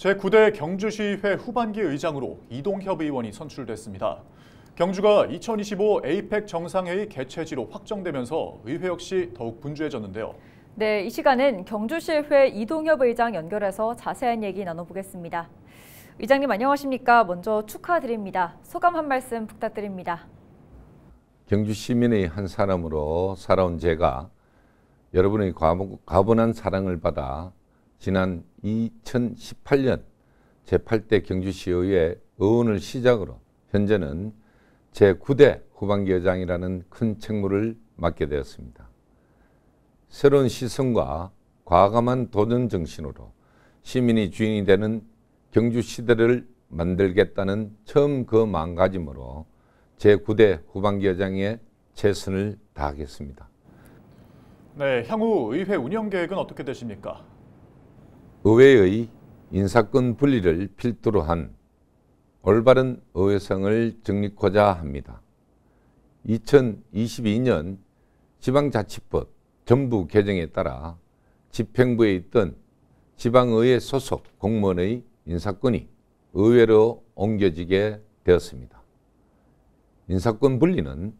제9대 경주시의회 후반기 의장으로 이동협 의원이 선출됐습니다. 경주가 2025 에이펙 정상회의 개최지로 확정되면서 의회 역시 더욱 분주해졌는데요. 네, 이 시간은 경주시의회 이동협 의장 연결해서 자세한 얘기 나눠보겠습니다. 의장님 안녕하십니까? 먼저 축하드립니다. 소감 한 말씀 부탁드립니다. 경주 시민의 한 사람으로 살아온 제가 여러분의 과분한 사랑을 받아 지난 2018년 제8대 경주시의회 의원을 시작으로 현재는 제9대 후반기회장이라는 큰 책무를 맡게 되었습니다. 새로운 시선과 과감한 도전 정신으로 시민이 주인이 되는 경주 시대를 만들겠다는 처음 그 망가짐으로 제9대 후반기회장의 최선을 다하겠습니다. 네, 향후 의회 운영 계획은 어떻게 되십니까? 의회의 인사권 분리를 필두로 한 올바른 의회성을 정립하고자 합니다. 2022년 지방자치법 전부 개정에 따라 집행부에 있던 지방의회 소속 공무원의 인사권이 의회로 옮겨지게 되었습니다. 인사권 분리는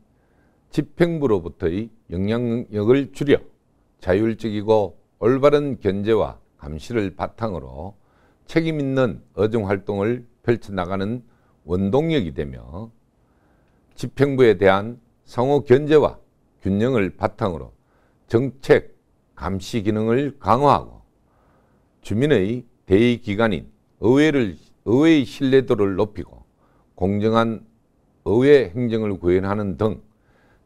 집행부로부터의 영향력을 줄여 자율적이고 올바른 견제와 감시를 바탕으로 책임 있는 어종 활동을 펼쳐나가는 원동력이 되며 집행부에 대한 상호 견제와 균형을 바탕으로 정책 감시 기능을 강화하고 주민의 대의 기관인 의회를 의회의 신뢰도를 높이고 공정한 의회 행정을 구현하는 등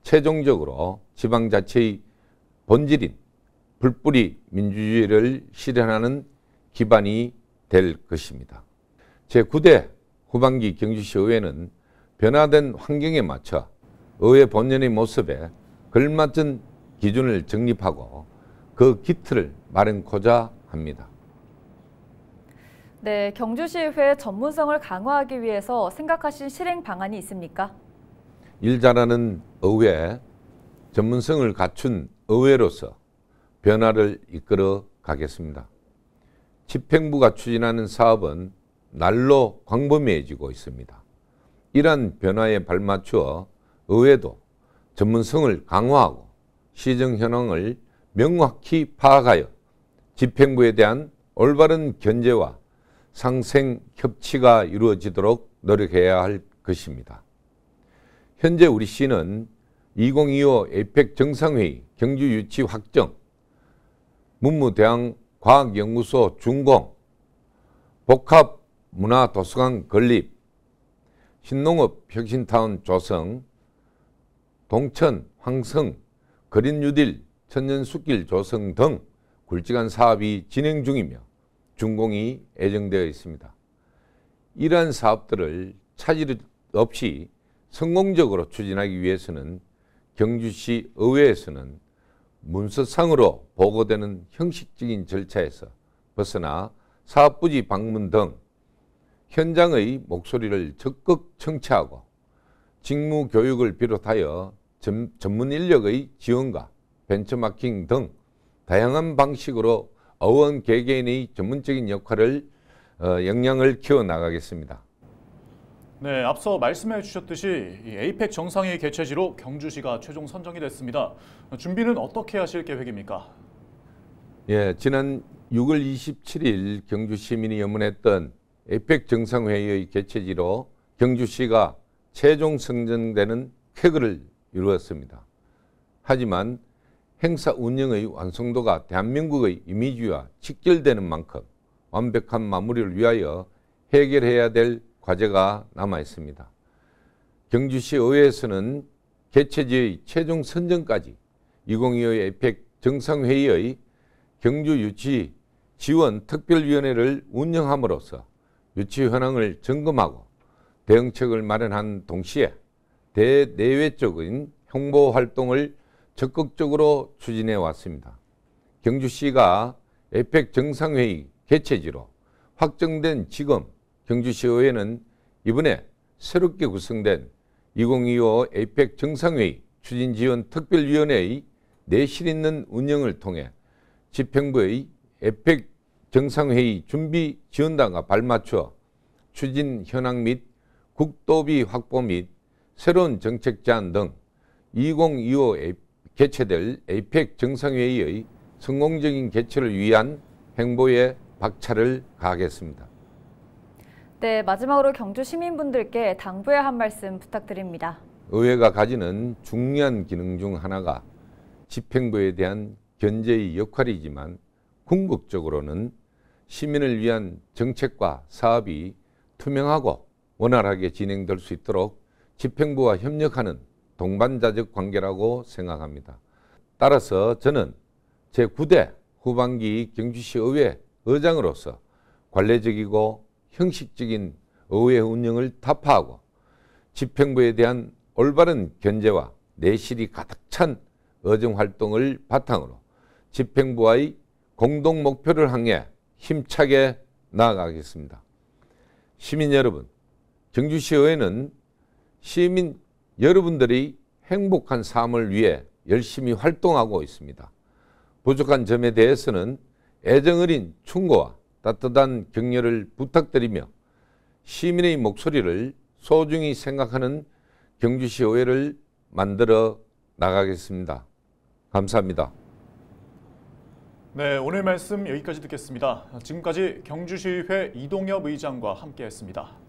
최종적으로 지방자치의 본질인 불뿌리 민주주의를 실현하는 기반이 될 것입니다. 제9대 후반기 경주시 의회는 변화된 환경에 맞춰 의회 본연의 모습에 걸맞은 기준을 정립하고 그 기틀을 마련코자 합니다. 네, 경주시의회 전문성을 강화하기 위해서 생각하신 실행 방안이 있습니까? 일 잘하는 의회, 전문성을 갖춘 의회로서 변화를 이끌어 가겠습니다. 집행부가 추진하는 사업은 날로 광범위해지고 있습니다. 이러한 변화에 발맞추어 의회도 전문성을 강화하고 시정 현황을 명확히 파악하여 집행부에 대한 올바른 견제와 상생 협치가 이루어지도록 노력해야 할 것입니다. 현재 우리 시는 2025 에펙 정상회의 경주 유치 확정 문무대학과학연구소 준공, 복합문화도서관 건립, 신농업 혁신타운 조성, 동천, 황성, 그린유딜, 천년숲길 조성 등 굵직한 사업이 진행 중이며 준공이 예정되어 있습니다. 이러한 사업들을 차질 없이 성공적으로 추진하기 위해서는 경주시 의회에서는 문서상으로 보고되는 형식적인 절차에서 벗어나 사업부지 방문 등 현장의 목소리를 적극 청취하고 직무 교육을 비롯하여 전문 인력의 지원과 벤처마킹 등 다양한 방식으로 어원 개개인의 전문적인 역할을 어, 역량을 키워나가겠습니다. 네, 앞서 말씀해 주셨듯이 에이펙 정상회의 개최지로 경주시가 최종 선정이 됐습니다. 준비는 어떻게 하실 계획입니까? 예, 지난 6월 27일 경주 시민이 염원했던 에이펙 정상회의의 개최지로 경주시가 최종 선정되는 쾌거를 이루었습니다. 하지만 행사 운영의 완성도가 대한민국의 이미지와 직결되는 만큼 완벽한 마무리를 위하여 해결해야 될 과제가 남아 있습니다. 경주시 의회에서는 개최지의 최종 선정까지 2025 에펙 정상회의의 경주 유치 지원 특별위원회를 운영함으로써 유치 현황을 점검하고 대응책을 마련한 동시에 대내외적인 홍보 활동을 적극적으로 추진해 왔습니다. 경주시가 에펙 정상회의 개최지로 확정된 지금 경주시의회는 이번에 새롭게 구성된 2025 에이펙 정상회의 추진지원 특별위원회의 내실 있는 운영을 통해 집행부의 에펙 정상회의 준비 지원단과 발맞춰 추진 현황 및 국도비 확보 및 새로운 정책 제안 등 2025 개최될 에이펙 정상회의의 성공적인 개최를 위한 행보에 박차를 가하겠습니다. 네, 마지막으로 경주 시민분들께 당부의 한 말씀 부탁드립니다. 의회가 가지는 중요한 기능 중 하나가 집행부에 대한 견제의 역할이지만 궁극적으로는 시민을 위한 정책과 사업이 투명하고 원활하게 진행될 수 있도록 집행부와 협력하는 동반자적 관계라고 생각합니다. 따라서 저는 제9대 후반기 경주시 의회 의장으로서 관례적이고 형식적인 의회 운영을 타파하고 집행부에 대한 올바른 견제와 내실이 가득 찬 어정 활동을 바탕으로 집행부와의 공동 목표를 향해 힘차게 나아가겠습니다. 시민 여러분, 경주시의회는 시민 여러분들이 행복한 삶을 위해 열심히 활동하고 있습니다. 부족한 점에 대해서는 애정어린 충고와 따뜻한 격려를 부탁드리며 시민의 목소리를 소중히 생각하는 경주시 의회를 만들어 나가겠습니다. 감사합니다. 네, 오늘 말씀 여기까지 듣겠습니다. 지금까지 경주시의회 이동엽 의장과 함께했습니다.